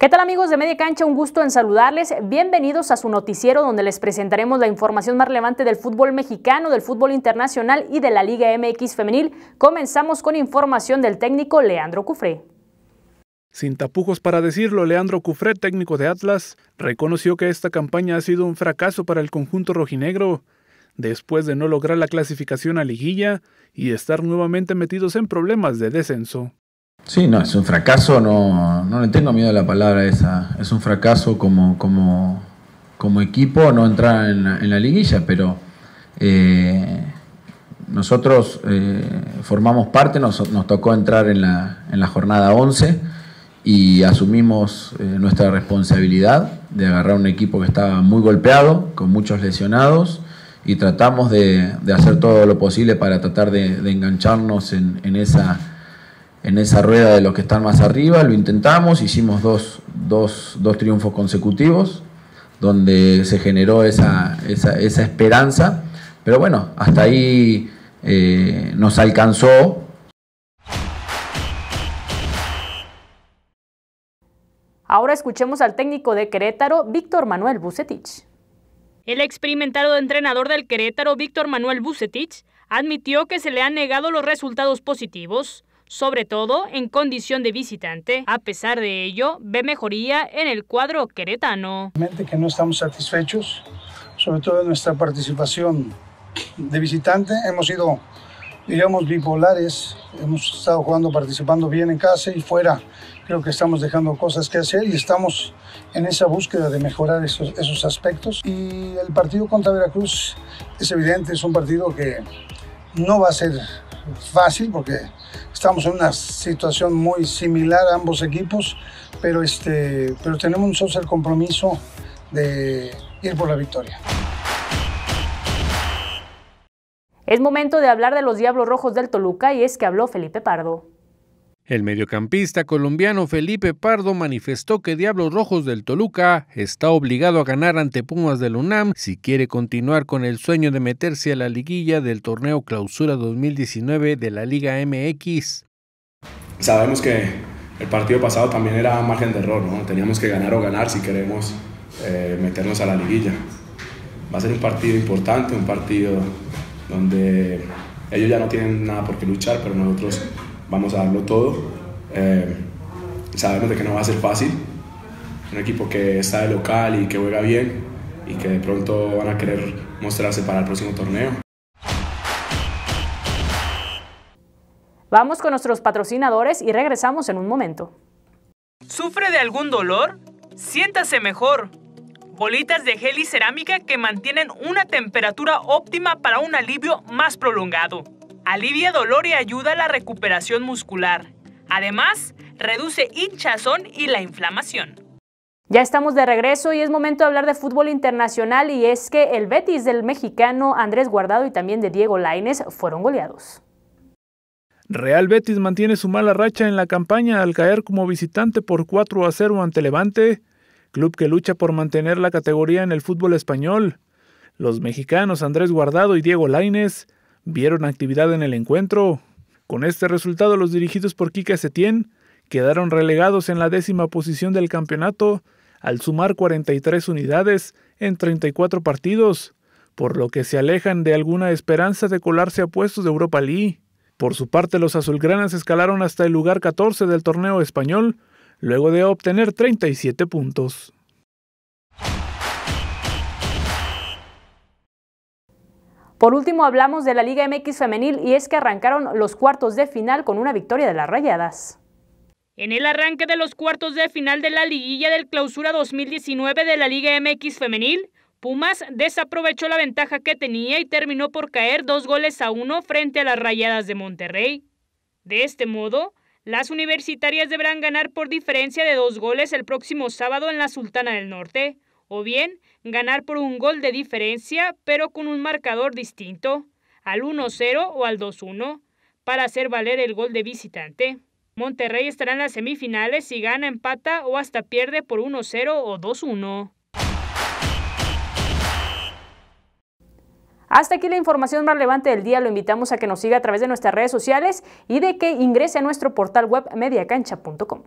¿Qué tal amigos de Media Cancha? Un gusto en saludarles. Bienvenidos a su noticiero donde les presentaremos la información más relevante del fútbol mexicano, del fútbol internacional y de la Liga MX femenil. Comenzamos con información del técnico Leandro Cufré. Sin tapujos para decirlo, Leandro Cufré, técnico de Atlas, reconoció que esta campaña ha sido un fracaso para el conjunto rojinegro. Después de no lograr la clasificación a liguilla y estar nuevamente metidos en problemas de descenso. Sí, no, es un fracaso, no, no le tengo miedo a la palabra esa. Es un fracaso como, como, como equipo no entrar en la, liguilla, pero eh, nosotros eh, formamos parte, nos, tocó entrar en la, en la jornada 11 y asumimos eh, nuestra responsabilidad de agarrar un equipo que estaba muy golpeado, con muchos lesionados, y tratamos de, hacer todo lo posible para tratar de, engancharnos en, en esa en esa rueda de los que están más arriba, lo intentamos, hicimos dos, triunfos consecutivos, donde se generó esa, esperanza, pero bueno, hasta ahí eh, nos alcanzó. Ahora escuchemos al técnico de Querétaro, Víctor Manuel Bucetich. El experimentado entrenador del Querétaro, Víctor Manuel Bucetich, admitió que se le han negado los resultados positivos, sobre todo en condición de visitante. A pesar de ello, ve mejoría en el cuadro queretano. Que no estamos satisfechos, sobre todo en nuestra participación de visitante. Hemos sido, digamos, bipolares, hemos estado jugando, participando bien en casa y fuera. Creo que estamos dejando cosas que hacer y estamos en esa búsqueda de mejorar esos, esos aspectos. Y el partido contra Veracruz es evidente, es un partido que no va a ser fácil porque estamos en una situación muy similar a ambos equipos, pero, este, pero tenemos un el compromiso de ir por la victoria. Es momento de hablar de los Diablos Rojos del Toluca y es que habló Felipe Pardo. El mediocampista colombiano Felipe Pardo manifestó que Diablos Rojos del Toluca está obligado a ganar ante Pumas del UNAM si quiere continuar con el sueño de meterse a la liguilla del torneo Clausura 2019 de la Liga MX. Sabemos que el partido pasado también era margen de error, ¿no? teníamos que ganar o ganar si queremos eh, meternos a la liguilla. Va a ser un partido importante, un partido donde ellos ya no tienen nada por qué luchar, pero nosotros vamos a darlo todo. Eh, sabemos de que no va a ser fácil. Un equipo que está de local y que juega bien y que de pronto van a querer mostrarse para el próximo torneo. Vamos con nuestros patrocinadores y regresamos en un momento. ¿Sufre de algún dolor? Siéntase mejor. Bolitas de gel y cerámica que mantienen una temperatura óptima para un alivio más prolongado. Alivia dolor y ayuda a la recuperación muscular. Además, reduce hinchazón y la inflamación. Ya estamos de regreso y es momento de hablar de fútbol internacional y es que el Betis del mexicano Andrés Guardado y también de Diego Laines fueron goleados. Real Betis mantiene su mala racha en la campaña al caer como visitante por 4 a 0 ante Levante, club que lucha por mantener la categoría en el fútbol español. Los mexicanos Andrés Guardado y Diego Laines vieron actividad en el encuentro. Con este resultado, los dirigidos por Kike Setién quedaron relegados en la décima posición del campeonato al sumar 43 unidades en 34 partidos, por lo que se alejan de alguna esperanza de colarse a puestos de Europa League. Por su parte, los azulgranas escalaron hasta el lugar 14 del torneo español, luego de obtener 37 puntos. Por último, hablamos de la Liga MX femenil y es que arrancaron los cuartos de final con una victoria de las Rayadas. En el arranque de los cuartos de final de la liguilla del clausura 2019 de la Liga MX femenil, Pumas desaprovechó la ventaja que tenía y terminó por caer dos goles a uno frente a las Rayadas de Monterrey. De este modo, las universitarias deberán ganar por diferencia de dos goles el próximo sábado en la Sultana del Norte, o bien ganar por un gol de diferencia pero con un marcador distinto, al 1-0 o al 2-1, para hacer valer el gol de visitante. Monterrey estará en las semifinales si gana, empata o hasta pierde por 1-0 o 2-1. Hasta aquí la información más relevante del día. Lo invitamos a que nos siga a través de nuestras redes sociales y de que ingrese a nuestro portal web mediacancha.com.